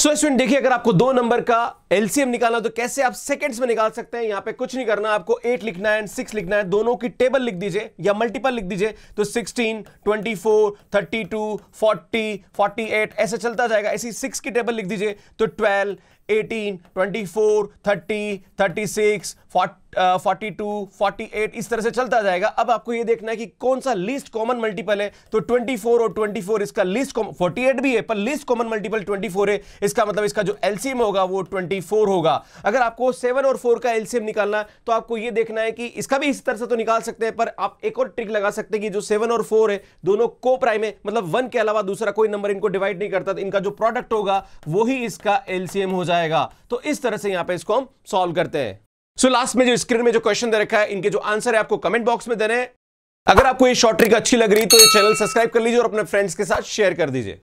so student देखिए अगर आपको दो नंबर का एलसीएम निकालना तो कैसे आप सेकंड्स में निकाल सकते हैं यहां पे कुछ नहीं करना आपको एट लिखना है एंड सिक्स लिखना है दोनों की टेबल लिख दीजिए या मल्टीपल लिख दीजिए तो sixteen twenty four thirty two forty forty eight ऐसे चलता जाएगा ऐसी सिक्स की टेबल लिख दीजिए तो ट्वेल्व 18, 24, 30, 36, 40, uh, 42, 48 इस तरह से चलता जाएगा अब आपको ये देखना है कि कौन सा लिस्ट कॉमन मल्टीपल है तो 24 और 24 इसका लीस्ट 48 भी है पर लिस्ट कॉमन मल्टीपल 24 है इसका मतलब इसका जो एलसीएम होगा वो 24 होगा अगर आपको 7 और 4 का एलसीएम निकालना है तो आपको ये देखना है कि इसका भी इस तरह से तो निकाल सकते हैं पर आप एक और ट्रिक लगा सकते हैं कि जो 7 और 4 है दोनों को प्राइम है मतलब 1 के अलावा दूसरा कोई नंबर इनको डिवाइड नहीं करता तो इनका जो प्रोडक्ट होगा वही इसका एलसीएम हो जाएगा तो इस तरह से यहां पर इसको हम सॉल्व करते हैं सो so, लास्ट में जो स्क्रीन में जो क्वेश्चन दे रखा है इनके जो आंसर है आपको कमेंट बॉक्स में देने अगर आपको ये शॉर्ट ट्रिक अच्छी लग रही तो ये चैनल सब्सक्राइब कर लीजिए और अपने फ्रेंड्स के साथ शेयर कर दीजिए